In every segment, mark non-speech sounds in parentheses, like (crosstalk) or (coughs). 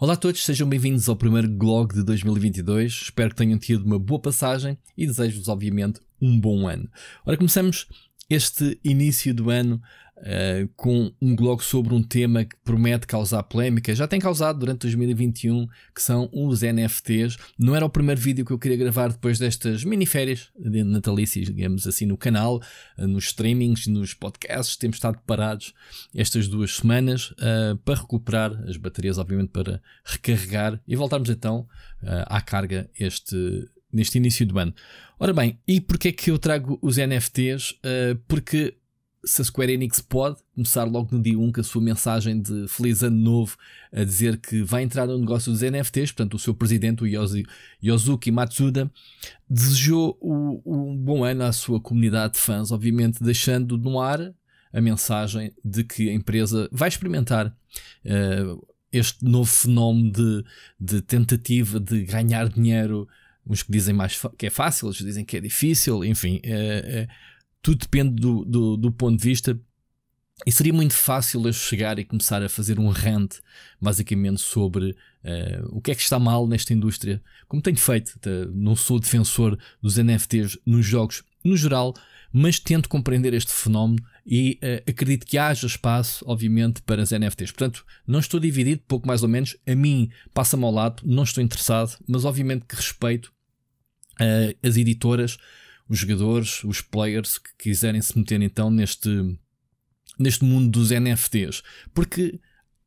Olá a todos, sejam bem-vindos ao primeiro blog de 2022. Espero que tenham tido uma boa passagem e desejo-vos, obviamente, um bom ano. Ora, começamos este início do ano eh, com um blog sobre um tema que promete causar polémica, já tem causado durante 2021, que são os NFTs. Não era o primeiro vídeo que eu queria gravar depois destas mini-férias de natalícias, digamos assim, no canal, eh, nos streamings, nos podcasts. Temos estado parados estas duas semanas uh, para recuperar as baterias, obviamente, para recarregar e voltarmos então à carga este neste início do ano. Ora bem, e porquê é que eu trago os NFTs? Uh, porque se a Square Enix pode começar logo no dia 1 com a sua mensagem de feliz ano novo a dizer que vai entrar no negócio dos NFTs, portanto, o seu presidente, o Yoshi, Yosuke Matsuda, desejou o, um bom ano à sua comunidade de fãs, obviamente deixando no ar a mensagem de que a empresa vai experimentar uh, este novo fenómeno de, de tentativa de ganhar dinheiro. Uns que dizem mais que é fácil, outros dizem que é difícil, enfim. Uh, uh, tudo depende do, do, do ponto de vista. E seria muito fácil eu chegar e começar a fazer um rant, basicamente, sobre uh, o que é que está mal nesta indústria. Como tenho feito, não sou defensor dos NFTs nos jogos no geral, mas tento compreender este fenómeno e uh, acredito que haja espaço, obviamente, para as NFTs. Portanto, não estou dividido, pouco mais ou menos. A mim passa-me ao lado, não estou interessado, mas obviamente que respeito uh, as editoras os jogadores, os players que quiserem se meter então neste, neste mundo dos NFTs. Porque,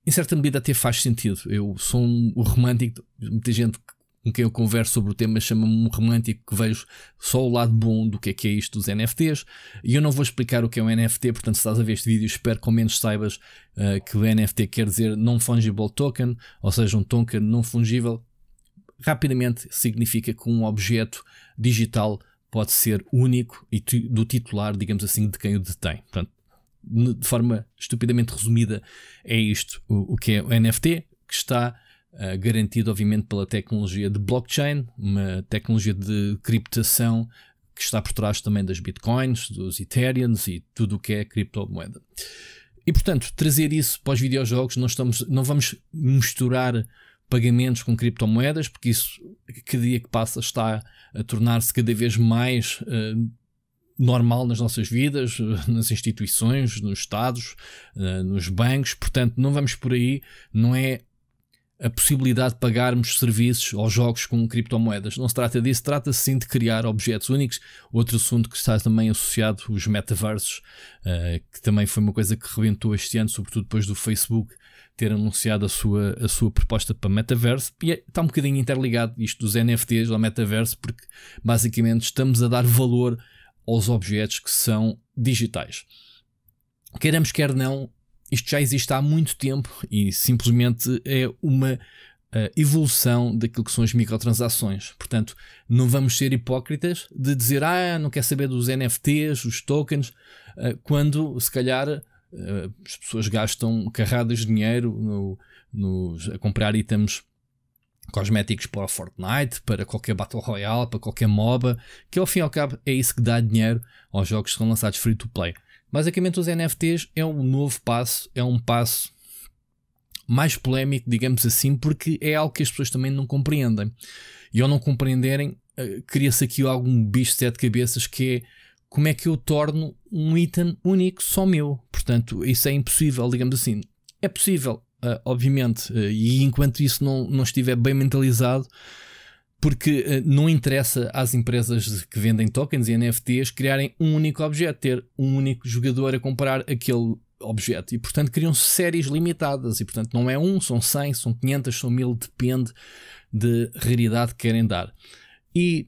em certa medida, até faz sentido. Eu sou um, um romântico, muita gente com quem eu converso sobre o tema chama-me um romântico que vejo só o lado bom do que é que é isto dos NFTs. E eu não vou explicar o que é um NFT, portanto, se estás a ver este vídeo, espero que ao menos saibas uh, que o NFT quer dizer Non-Fungible Token, ou seja, um token não fungível. Rapidamente significa que um objeto digital pode ser único e do titular, digamos assim, de quem o detém. Portanto, de forma estupidamente resumida, é isto o, o que é o NFT, que está uh, garantido, obviamente, pela tecnologia de blockchain, uma tecnologia de criptação que está por trás também das bitcoins, dos ethereums e tudo o que é criptomoeda. E portanto, trazer isso para os videojogos, não, estamos, não vamos misturar pagamentos com criptomoedas, porque isso, cada dia que passa, está a tornar-se cada vez mais uh, normal nas nossas vidas, eh, nas instituições, nos Estados, eh, nos bancos, portanto, não vamos por aí, não é a possibilidade de pagarmos serviços ou jogos com criptomoedas. Não se trata disso, trata-se sim de criar objetos únicos. Outro assunto que está também associado, os metaversos, uh, que também foi uma coisa que rebentou este ano, sobretudo depois do Facebook ter anunciado a sua, a sua proposta para metaverso. E é, está um bocadinho interligado isto dos NFTs ao metaverso, porque basicamente estamos a dar valor aos objetos que são digitais. Queremos, quer não, isto já existe há muito tempo e simplesmente é uma uh, evolução daquilo que são as microtransações. Portanto, não vamos ser hipócritas de dizer ah, não quer saber dos NFTs, os tokens, uh, quando se calhar uh, as pessoas gastam carradas de dinheiro no, a comprar itens cosméticos para Fortnite, para qualquer Battle Royale, para qualquer MOBA, que ao fim e ao cabo é isso que dá dinheiro aos jogos que são lançados free to play. Basicamente, os NFTs é um novo passo, é um passo mais polémico, digamos assim, porque é algo que as pessoas também não compreendem. E ao não compreenderem, eh, cria-se aqui algum bicho de sete cabeças que é como é que eu torno um item único só meu. Portanto, isso é impossível, digamos assim. É possível, eh, obviamente, eh, e enquanto isso não, não estiver bem mentalizado, porque eh, não interessa às empresas que vendem tokens e NFTs criarem um único objeto, ter um único jogador a comprar aquele objeto. E, portanto, criam séries limitadas. E, portanto, não é um, são 100, são 500, são 1000, depende de raridade que querem dar. E,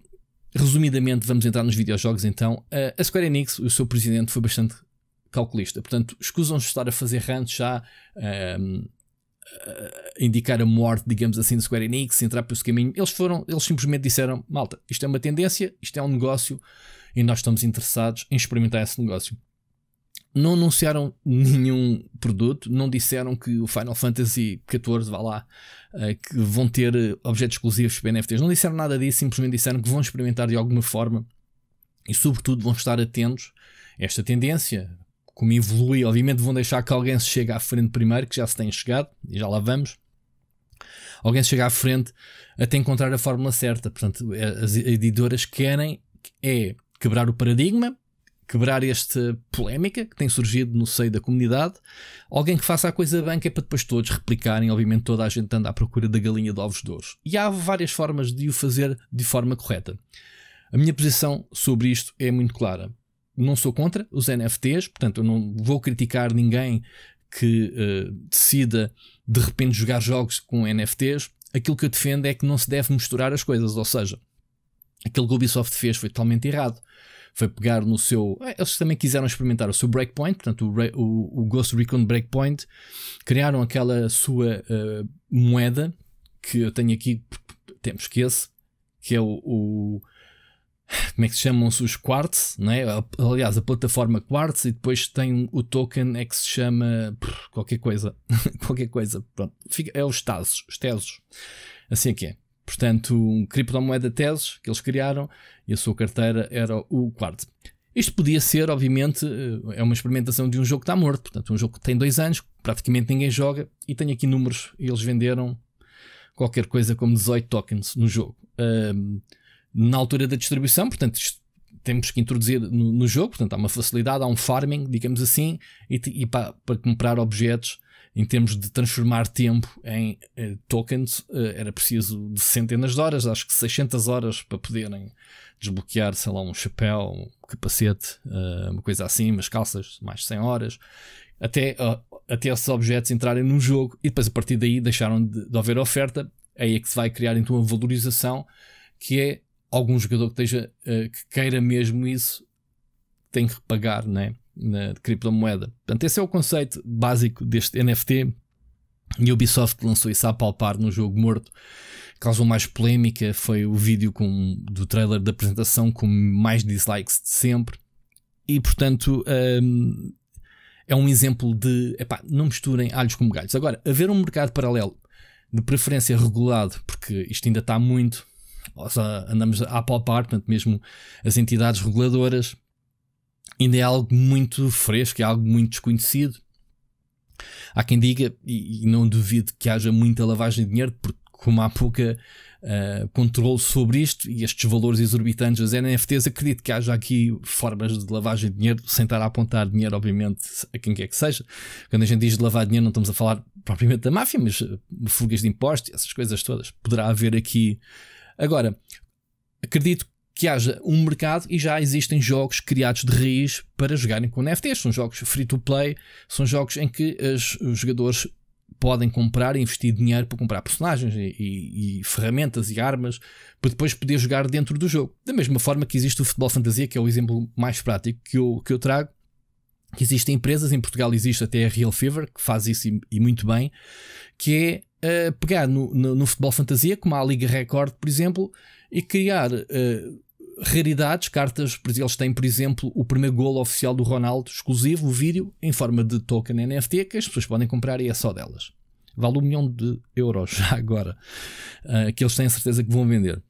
resumidamente, vamos entrar nos videojogos então. A Square Enix, o seu presidente, foi bastante calculista. Portanto, escusam-se de estar a fazer rants já. Ehm, eh, indicar a morte, digamos assim, de Square Enix, entrar para esse caminho. Eles foram, eles simplesmente disseram: malta, isto é uma tendência, isto é um negócio e nós estamos interessados em experimentar esse negócio. Não anunciaram nenhum produto, não disseram que o Final Fantasy XIV vá lá, eh, que vão ter eh, objetos exclusivos para NFTs, não disseram nada disso, simplesmente disseram que vão experimentar de alguma forma e, sobretudo, vão estar atentos a esta tendência como evolui, obviamente vão deixar que alguém se chegue à frente primeiro, que já se tem chegado, e já lá vamos. Alguém se chega à frente até encontrar a fórmula certa. Portanto, as editoras querem é quebrar o paradigma, quebrar esta polémica que tem surgido no seio da comunidade. Alguém que faça a coisa bem, que é para depois todos replicarem. Obviamente, toda a gente anda à procura da galinha de ovos de ouro. E há várias formas de o fazer de forma correta. A minha posição sobre isto é muito clara não sou contra os NFTs, portanto, eu não vou criticar ninguém que uh, decida de repente jogar jogos com NFTs. Aquilo que eu defendo é que não se deve misturar as coisas, ou seja, aquilo que o Ubisoft fez foi totalmente errado. Foi pegar no seu. Eh, eles também quiseram experimentar o seu Breakpoint, portanto, o, o, o Ghost Recon Breakpoint. Criaram aquela sua uh, moeda que eu tenho aqui, temos que esse, que é o, o como é que se chamam-se os quartz, não é? aliás, a plataforma quartz, e depois tem o token é que se chama pff, qualquer coisa, (laughs) qualquer coisa, pronto, Fica, é os Tasos, os Tesos, assim é que é. Portanto, um criptomoeda Tesos que eles criaram e a sua carteira era o quartz. Isto podia ser, obviamente, eh, é uma experimentação de um jogo que está morto, portanto, um jogo que tem dois anos, praticamente ninguém joga, e tem aqui números, eles venderam qualquer coisa como 18 tokens no jogo na altura da distribuição, portanto, temos que introduzir no, no, jogo, portanto, há uma facilidade, há um farming, digamos assim, e, e para, para, comprar objetos em termos de transformar tempo em eh, tokens, eh, era preciso de centenas de horas, acho que 600 horas para poderem desbloquear, sei lá, um chapéu, um capacete, eh, uma coisa assim, umas calças, mais 100 horas, até, uh, até esses objetos entrarem no jogo e depois a partir daí deixaram de, de haver oferta, é aí é que se vai criar então uma valorização que é algum jogador que, esteja, eh, que queira mesmo isso tem que pagar né, na criptomoeda. Portanto, esse é o conceito básico deste NFT. E Ubisoft lançou isso a palpar no jogo morto. Causou mais polémica foi o vídeo com, do trailer da apresentação com mais dislikes de sempre. E portanto hum, é um exemplo de epá, não misturem alhos com galhos. Agora, haver um mercado paralelo, de preferência regulado, porque isto ainda está muito nós andamos a palpar, portanto, mesmo as entidades reguladoras, ainda é algo muito fresco, é algo muito desconhecido. Há quem diga, e não duvido que haja muita lavagem de dinheiro, porque como há pouca uh, controle sobre isto e estes valores exorbitantes das NFTs, acredito que haja aqui formas de lavagem de dinheiro, sem estar a apontar dinheiro, obviamente, a quem quer que seja. Quando a gente diz de lavar dinheiro, não estamos a falar propriamente da máfia, mas eh, fugas de impostos, essas coisas todas. Poderá haver aqui Agora, acredito que haja um mercado e já existem jogos criados de raiz para jogarem com NFTs. São jogos free to play, são jogos em que as, os jogadores podem comprar e investir dinheiro para comprar personagens e, e, e, ferramentas e armas para depois poder jogar dentro do jogo. Da mesma forma que existe o futebol fantasia, que é o exemplo mais prático que eu, que eu trago. existem empresas, em Portugal existe até a Real Fever, que faz isso e, e muito bem, que é uh, pegar no, no, no, futebol fantasia, como a Liga Record, por exemplo, e criar uh, raridades, cartas. Eles têm, por exemplo, o primeiro golo oficial do Ronaldo, exclusivo, o vídeo, em forma de token NFT, que as pessoas podem comprar e é só delas. Vale um milhão de euros (laughs) já agora, uh, que eles têm a certeza que vão vender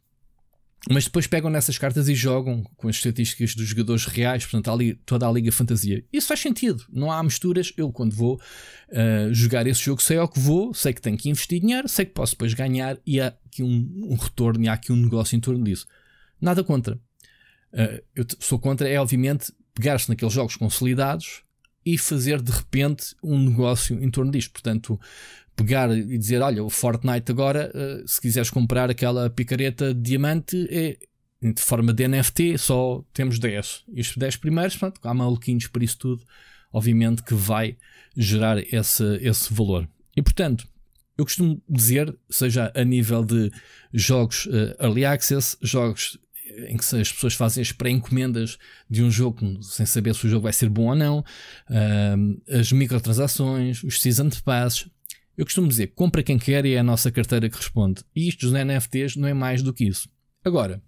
mas depois pegam nessas cartas e jogam com as estatísticas dos jogadores reais, portanto, ali toda a Liga Fantasia. Isso faz sentido, não há misturas. Eu, quando vou uh, jogar esse jogo, sei ao que vou, sei que tenho que investir dinheiro, sei que posso depois ganhar e há aqui um, um retorno e há aqui um negócio em torno disso. Nada contra. Uh, eu sou contra, é obviamente pegar-se naqueles jogos consolidados e fazer de repente um negócio em torno disto. Portanto, pegar e dizer: Olha, o Fortnite agora, uh, se quiseres comprar aquela picareta de diamante, é de forma de NFT, só temos 10. E os 10 primeiros, pronto, há maluquinhos por isso tudo, obviamente que vai gerar esse, esse valor. E portanto, eu costumo dizer, seja a nível de jogos uh, early access, jogos eh, em que as pessoas fazem as pré-encomendas de um jogo sem saber se o jogo vai ser bom ou não, uh, as microtransações, os season passes, eu costumo dizer, compra quem quer e é a nossa carteira que responde. E isto dos NFTs não é mais do que isso. Agora,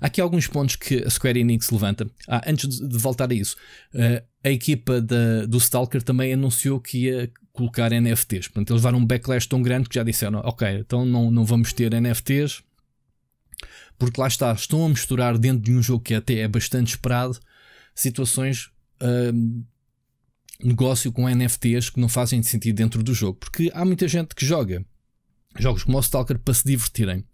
há aqui alguns pontos que a Square Enix levanta. Ah, antes de voltar a isso, ah, a equipa da, do Stalker também anunciou que ia colocar NFTs. Portanto, eles levaram um backlash tão grande que já disseram: ok, então não, não vamos ter NFTs, porque lá está, estão a misturar dentro de um jogo que até é bastante esperado situações. Ah, negócio com NFTs que não fazem sentido dentro do jogo, porque há muita gente que joga jogos como o Stalker para se divertirem.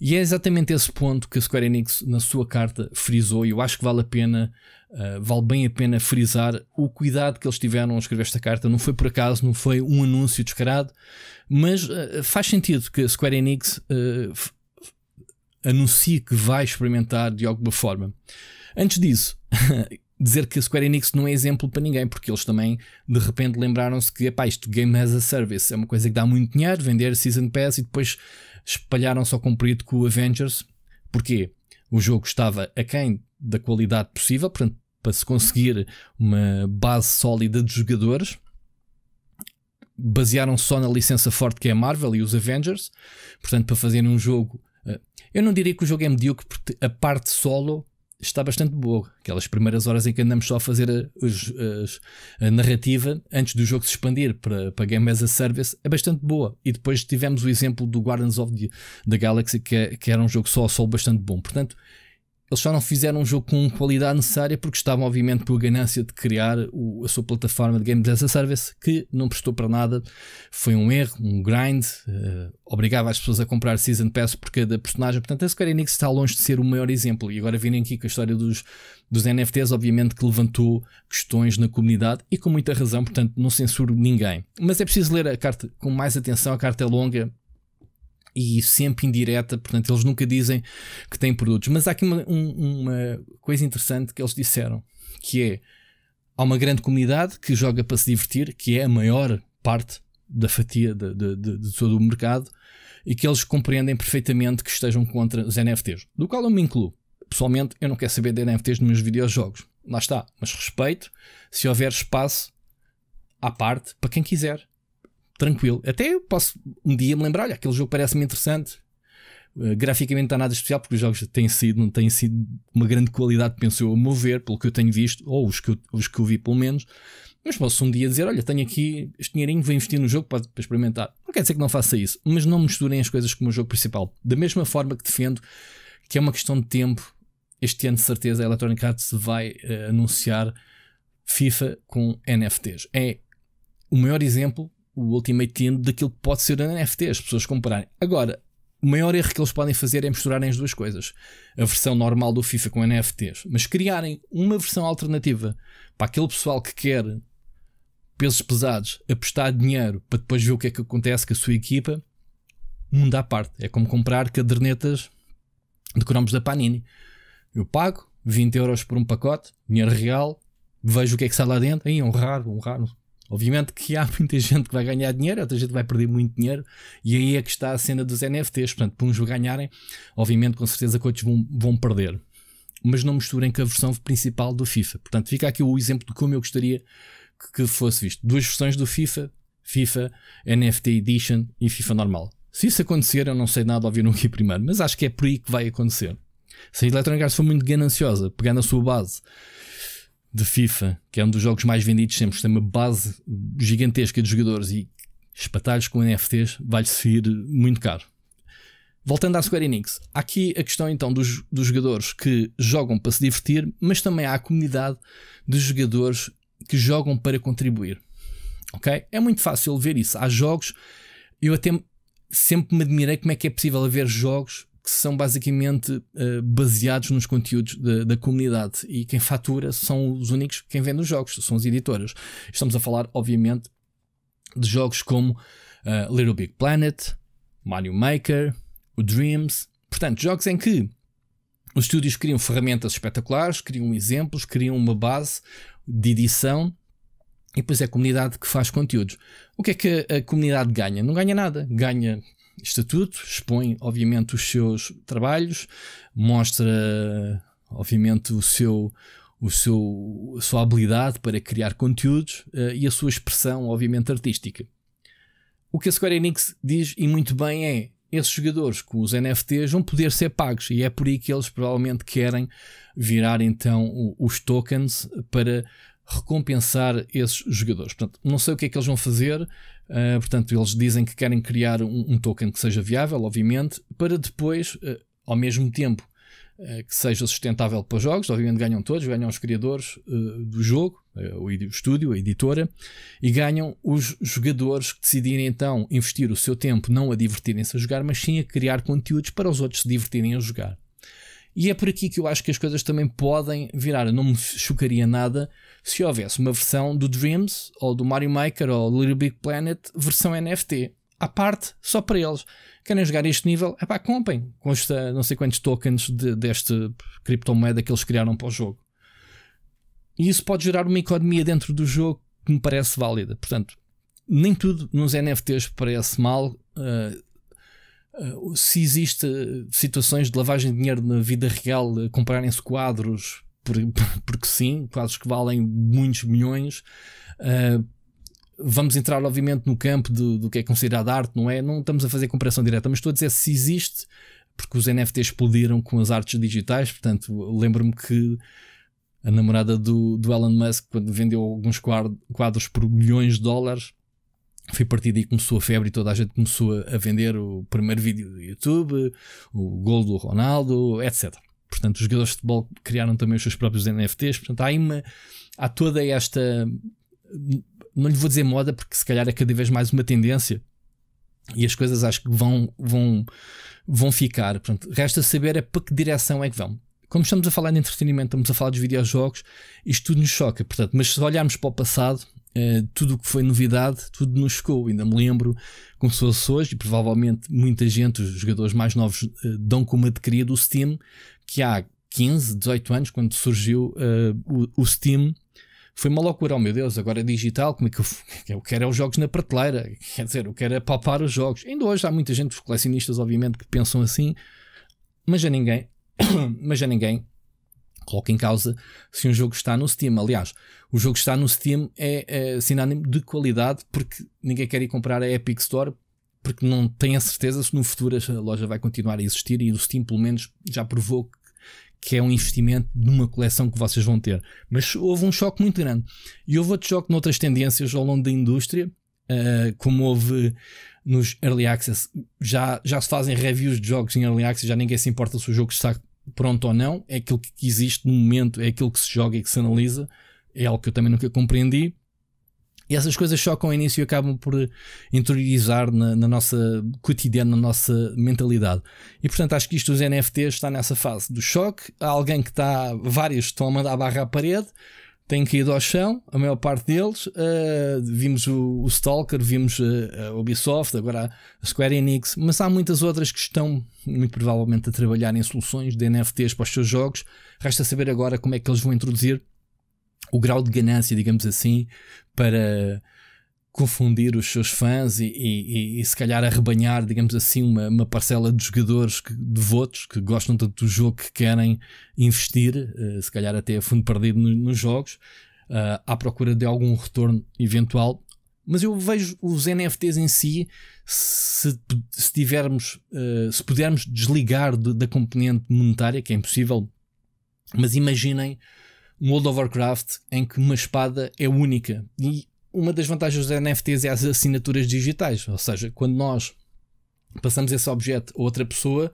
E é exatamente esse ponto que a Square Enix na sua carta frisou, e eu acho que vale a pena, uh, vale bem a pena frisar o cuidado que eles tiveram ao escrever esta carta. Não foi por acaso, não foi um anúncio descarado, mas uh, faz sentido que a Square Enix uh, anuncie que vai experimentar de alguma forma. Antes disso, (laughs) dizer que a Square Enix não é exemplo para ninguém, porque eles também de repente lembraram-se que epá, isto Game as a Service é uma coisa que dá muito dinheiro, vender Season Pass e depois espalharam-se ao comprido com o Avengers. porque O jogo estava aquém da qualidade possível, portanto, para se conseguir uma base sólida de jogadores, basearam-se só na licença forte que é a Marvel e os Avengers, portanto, para fazerem um jogo. Eh, eu não diria que o jogo é medíocre, porque a parte solo está bastante boa. Aquelas primeiras horas em que andamos só a fazer eh, a narrativa antes do jogo se expandir para, para Game as a Service é bastante boa. E depois tivemos o exemplo do Guardians of the, the Galaxy, que, é, que era um jogo só a sol bastante bom. Portanto, eles só não fizeram um jogo com qualidade necessária porque estavam, obviamente, com a ganância de criar o, a sua plataforma de Games as a Service, que não prestou para nada. Foi um erro, um grind. Uh, obrigava as pessoas a comprar Season Pass por cada personagem. Portanto, a Square Enix está longe de ser o maior exemplo. E agora virem aqui com a história dos, dos NFTs, obviamente, que levantou questões na comunidade e com muita razão. Portanto, não censuro ninguém. Mas é preciso ler a carta com mais atenção. A carta é longa e sempre indireta, portanto, eles nunca dizem que têm produtos. Mas há aqui uma, um, uma coisa interessante que eles disseram, que é há uma grande comunidade que joga para se divertir, que é a maior parte da fatia de, de, de, de todo o mercado, e que eles compreendem perfeitamente que estejam contra os NFTs, do qual eu me incluo. Pessoalmente, eu não quero saber de NFTs nos meus videojogos. Lá está, mas respeito se houver espaço à parte para quem quiser tranquilo. Até eu posso um dia me lembrar, olha, aquele jogo parece-me interessante. Eh, graficamente não há nada especial, porque os jogos têm sido, não têm sido uma grande qualidade, penso eu, a mover, pelo que eu tenho visto, ou os que eu, os que eu vi pelo menos. Mas posso um dia dizer: Olha, tenho aqui este dinheirinho, vou investir no jogo para, para, experimentar. Não quer dizer que não faça isso, mas não misturem as coisas com o jogo principal. Da mesma forma que defendo que é uma questão de tempo, este ano de certeza a Electronic Arts vai uh, anunciar FIFA com NFTs. É o maior exemplo o Ultimate End daquilo que pode ser NFTs, NFT, as pessoas comprarem. Agora, o maior erro que eles podem fazer é misturarem as duas coisas. A versão normal do FIFA com NFTs, mas criarem uma versão alternativa para aquele pessoal que quer pesos pesados, apostar dinheiro para depois ver o que é que acontece com a sua equipa, mundo à parte. É como comprar cadernetas de cromos da Panini. Eu pago 20 euros por um pacote, dinheiro real, vejo o que é que sai lá dentro, aí é um raro, um raro, Obviamente que há (laughs) muita gente que vai ganhar dinheiro, outra gente vai perder muito dinheiro, e aí é que está a cena dos NFTs. Portanto, para uns ganharem, obviamente com certeza que outros vão, vão perder. Mas não misturem com a versão principal do FIFA. Portanto, fica aqui o exemplo de como eu gostaria que fosse visto. Duas versões do FIFA, FIFA NFT Edition e FIFA normal. Se isso acontecer, eu não sei nada, no aqui primeiro, mas acho que é por aí que vai acontecer. Se a Electronic Arts foi muito gananciosa, pegando a sua base de FIFA, que é um dos jogos mais vendidos sempre, tem uma base gigantesca de jogadores e espatalhos com NFTs, vai-lhe sair muito caro. Voltando à Square Enix, há aqui a questão então dos, dos jogadores que jogam para se divertir, mas também há a comunidade de jogadores que jogam para contribuir. Ok? É muito fácil ver isso. Há jogos, eu até sempre me admirei como é que é possível haver jogos que são basicamente uh, baseados nos conteúdos de, da comunidade e quem fatura são os únicos quem vende os jogos, são as editoras. Estamos a falar, obviamente, de jogos como uh, Little Big Planet, Mario Maker, o Dreams, portanto, jogos em que os estúdios criam ferramentas espetaculares, criam exemplos, criam uma base de edição e depois é a comunidade que faz conteúdos. O que é que a, a comunidade ganha? Não ganha nada. Ganha estatuto, expõe, obviamente, os seus trabalhos, mostra, obviamente, o seu, o seu, a sua habilidade para criar conteúdos uh, e a sua expressão, obviamente, artística. O que a Square Enix diz, e muito bem, é esses jogadores com os NFTs vão poder ser pagos e é por aí que eles provavelmente querem virar então os tokens para recompensar esses jogadores. Portanto, não sei o que é que eles vão fazer, Uh, portanto, eles dizem que querem criar um, um, token que seja viável, obviamente, para depois, uh, ao mesmo tempo, uh, que seja sustentável para os jogos. Obviamente, ganham todos, ganham os criadores do jogo, o estúdio, a editora, e ganham os jogadores que decidirem então investir o seu tempo não a divertirem-se a jogar, mas sim a criar conteúdos para os outros se divertirem a jogar. E é por aqui que eu acho que as coisas também podem virar. não me chocaria nada se houvesse uma versão do Dreams ou do Mario Maker ou Little Big Planet versão NFT à parte, só para eles. Querem jogar este nível? É pá, comprem. Consta não sei quantos tokens de, deste criptomoeda que eles criaram para o jogo. E isso pode gerar uma economia dentro do jogo que me parece válida. Portanto, nem tudo nos NFTs parece mal. Uh, eh, se existe eh, situações de lavagem de dinheiro na vida real, eh, comprarem se quadros, por, (laughs) porque sim, quadros que valem muitos milhões. Uh, vamos entrar, obviamente, no campo do, do que é considerado arte, não é? Não estamos a fazer comparação direta, mas estou a dizer se existe, porque os NFTs explodiram com as artes digitais, portanto, lembro-me que a namorada do, do Elon Musk, quando vendeu alguns quadros por milhões de dólares, foi a partir daí que começou a febre e toda a gente começou a vender o primeiro vídeo do YouTube, o gol do Ronaldo, etc. Portanto, os jogadores de futebol criaram também os seus próprios NFTs. Portanto, há, uma, há toda esta. Não lhe vou dizer moda, porque se calhar é cada vez mais uma tendência e as coisas acho que vão, vão, vão ficar. Portanto, resta saber é para que direção é que vão. Como estamos a falar de entretenimento, estamos a falar dos videojogos, isto tudo nos choca. Portanto, mas se olharmos para o passado, Uh, tudo o que foi novidade, tudo nos chegou. Ainda me lembro, como se fosse hoje, e provavelmente muita gente, os jogadores mais novos, uh, dão como adquirido o Steam, que há 15, 18 anos, quando surgiu uh, o, o, Steam, foi uma loucura. Oh meu Deus, agora é digital, como é que eu, (laughs) eu quero é os jogos na prateleira? Quer dizer, eu quero é palpar os jogos. Ainda hoje há muita gente, os colecionistas, obviamente, que pensam assim, mas já ninguém, (coughs) mas já ninguém coloca em causa se um jogo está no Steam. Aliás, o jogo está no Steam é, é sinónimo de qualidade porque ninguém quer ir comprar a Epic Store porque não tem a certeza se no futuro a loja vai continuar a existir e o Steam pelo menos já provou que é um investimento numa coleção que vocês vão ter. Mas houve um choque muito grande. E houve outro choque noutras tendências ao longo da indústria, uh, como houve nos Early Access. Já, já se fazem reviews de jogos em Early Access, já ninguém se importa se o jogo está pronto ou não, é aquilo que existe no momento, é aquilo que se joga e que se analisa, é algo que eu também nunca compreendi. E essas coisas chocam ao início e acabam por interiorizar na, na nossa cotidiana, na nossa mentalidade. E portanto acho que isto dos NFTs está nessa fase do choque. Há alguém que está, vários estão a mandar a barra à parede, têm caído ao chão, a maior parte deles. Uh, vimos o, o, Stalker, vimos uh, a Ubisoft, agora a Square Enix, mas há muitas outras que estão muito provavelmente a trabalhar em soluções de NFTs para os seus jogos. Resta saber agora como é que eles vão introduzir o grau de ganância, digamos assim, para confundir os seus fãs e, e, e, se calhar arrebanhar, digamos assim, uma, uma parcela de jogadores que, devotos que gostam tanto do jogo que querem investir, uh, se calhar até a fundo perdido no, nos jogos, uh, à procura de algum retorno eventual. Mas eu vejo os NFTs em si, se, se tivermos, uh, se pudermos desligar de, da componente monetária, que é impossível, mas imaginem um World of Warcraft em que uma espada é única e uma das vantagens dos NFTs é as assinaturas digitais, ou seja, quando nós passamos esse objeto a outra pessoa,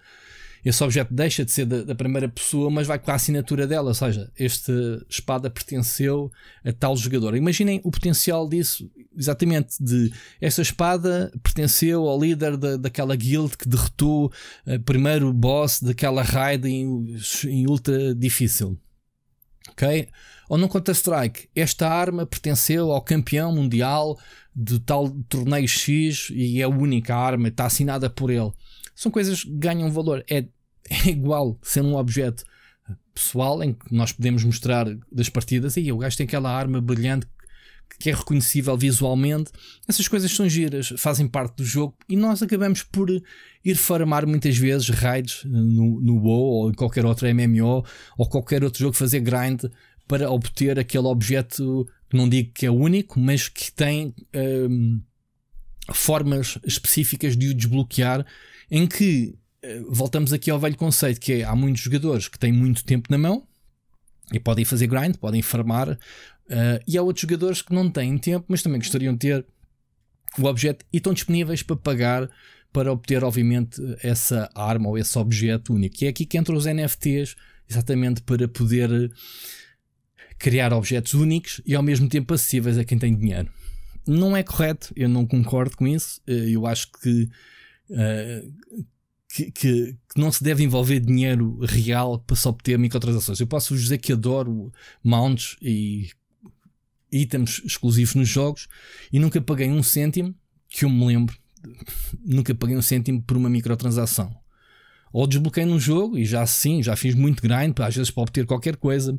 esse objeto deixa de ser da, da, primeira pessoa, mas vai com a assinatura dela, ou seja, esta espada pertenceu a tal jogador. Imaginem o potencial disso, exatamente, de esta espada pertenceu ao líder da, daquela guild que derrotou eh, o primeiro boss daquela raid em, em ultra difícil. Ok? Ou num Counter-Strike, esta arma pertenceu ao campeão mundial de tal torneio X e é a única arma, está assinada por ele. São coisas que ganham valor. É, é igual sendo um objeto pessoal em que nós podemos mostrar das partidas. E o gajo tem aquela arma brilhante que é reconhecível visualmente. Essas coisas são giras, fazem parte do jogo e nós acabamos por ir farmar muitas vezes raids no, no WoW ou em qualquer outro MMO ou qualquer outro jogo, fazer grind para obter aquele objeto que não digo que é único, mas que tem um, formas específicas de o desbloquear, em que eh, voltamos aqui ao velho conceito que é, há muitos jogadores que têm muito tempo na mão e podem fazer grind, podem farmar, uh, e há outros jogadores que não têm tempo, mas também gostariam de ter o objeto e estão disponíveis para pagar para obter, obviamente, essa arma ou esse objeto único. E é aqui que entram os NFTs, exatamente para poder criar objetos únicos e ao mesmo tempo acessíveis a quem tem dinheiro. Não é correto, eu não concordo com isso. Eh, eu acho que, uh, que, que, que, não se deve envolver dinheiro real para se obter microtransações. Eu posso dizer que adoro mounts e itens exclusivos nos jogos e nunca paguei um cêntimo, que eu me lembro, nunca paguei um cêntimo por uma microtransação. Ou desbloqueei num jogo e já sim, já fiz muito grind, às vezes para obter qualquer coisa.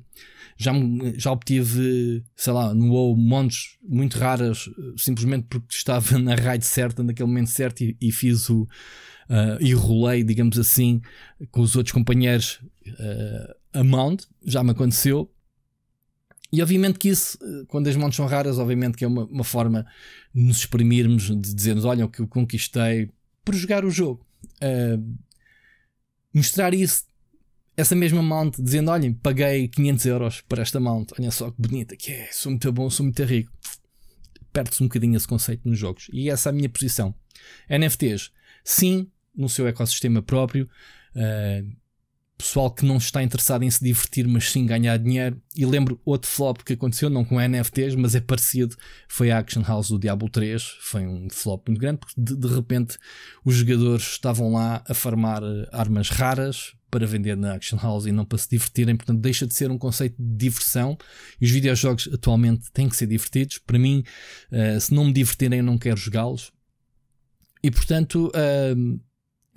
Já, já obtive, sei lá, no WoW montes muito raras, simplesmente porque estava (laughs) na raid certa, naquele momento certo, e, e fiz o. Uh, e rolei, digamos assim, com os outros companheiros uh, a mount, já me aconteceu. E obviamente que isso, quando as montes são raras, obviamente que é uma, uma forma de nos exprimirmos, de dizermos: olha, o que eu conquistei por jogar o jogo. Uh, mostrar isso, essa mesma mount, dizendo: Olhem, paguei 500 euros para esta mount, olha só que bonita que é, sou muito bom, sou muito rico. Perde-se um bocadinho esse conceito nos jogos. E essa é a minha posição. NFTs, sim, no seu ecossistema próprio. Uh, pessoal que não está interessado em se divertir, mas sim ganhar dinheiro. E lembro outro flop que aconteceu, não com NFTs, mas é parecido, foi a Action House do Diablo 3, foi um flop muito grande, porque de, de repente os jogadores estavam lá a farmar eh, armas raras para vender na Action House e não para se divertirem, portanto deixa de ser um conceito de diversão e os videojogos atualmente têm que ser divertidos. Para mim, uh, se não me divertirem, eu não quero jogá-los. E portanto, uh,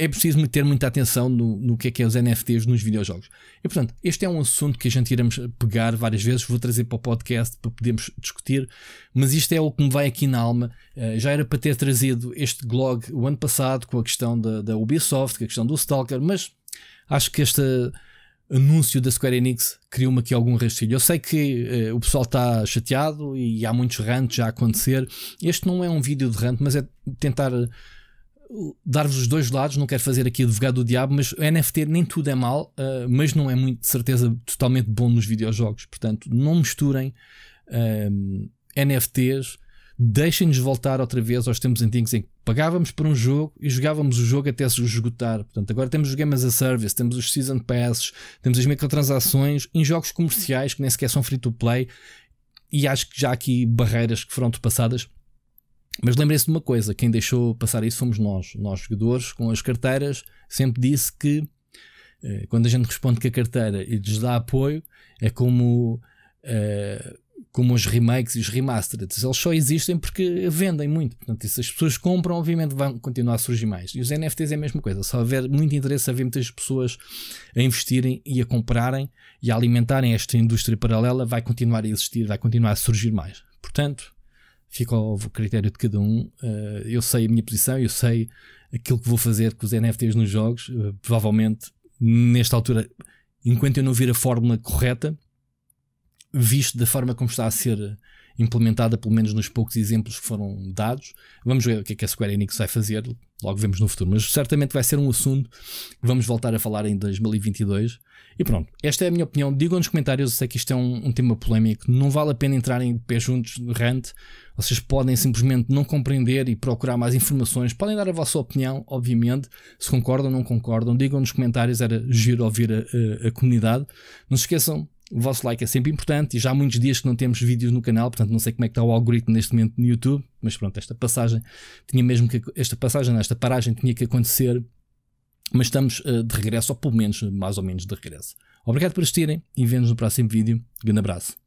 é preciso ter muita atenção no, no que é que é os NFTs nos videojogos. E portanto, este é um assunto que a gente iremos pegar várias vezes, vou trazer para o podcast para podermos discutir, mas isto é o que me vai aqui na alma. Uh, já era para ter trazido este blog o ano passado com a questão da, da Ubisoft, com a questão do Stalker, mas acho que este anúncio da Square Enix criou-me aqui algum rastilho. Eu sei que uh, o pessoal está chateado e há muitos rants já a acontecer. Este não é um vídeo de rant, mas é tentar dar-vos os dois lados, não quero fazer aqui advogado do diabo, mas o NFT nem tudo é mal, uh, mas não é muito, de certeza, totalmente bom nos videojogos. Portanto, não misturem ah, NFTs, deixem-nos voltar outra vez aos tempos antigos em que pagávamos por um jogo e jogávamos o jogo até se esgotar. Portanto, agora temos os Games as a Service, temos os Season Passes, temos as microtransações em jogos comerciais que nem sequer são free to play e acho que já há aqui barreiras que foram ultrapassadas mas lembrem-se de uma coisa: quem deixou passar isso fomos nós, nós jogadores, com as carteiras. Sempre disse que eh, quando a gente responde que a carteira e lhes dá apoio, é como, é, como os remakes e os remasters. Eles só existem porque vendem muito. Portanto, se as pessoas compram, obviamente vão continuar a surgir mais. E os NFTs é a mesma coisa. Se houver muito interesse, haver muitas pessoas a investirem e a comprarem e a alimentarem esta indústria paralela, vai continuar a existir, vai continuar a surgir mais. Portanto, fica ao critério de cada um. Eh, eu sei a minha posição, eu sei aquilo que vou fazer com os NFTs nos jogos. Eh, provavelmente, nesta altura, enquanto eu não vir a fórmula correta, visto da forma como está a ser implementada, pelo menos nos poucos exemplos que foram dados, vamos ver o que é que a Square Enix vai fazer. Logo vemos no futuro, mas certamente vai ser um assunto que vamos voltar a falar em 2022. E pronto, esta é a minha opinião. Digam nos comentários, eu sei que isto é um, um tema polémico, não vale a pena entrarem pé juntos, rant, vocês podem simplesmente não compreender e procurar mais informações. Podem dar a vossa opinião, obviamente. Se concordam ou não concordam, digam nos comentários. Era giro ouvir a, a, a comunidade. Não se esqueçam, o vosso like é sempre importante e já há muitos dias que não temos vídeos no canal, portanto não sei como é que está o algoritmo neste momento no YouTube, mas pronto, esta passagem tinha mesmo que esta passagem, esta paragem tinha que acontecer, mas estamos uh, de regresso, ou pelo menos mais ou menos de regresso. Obrigado por assistirem e vemos no próximo vídeo. Grande abraço.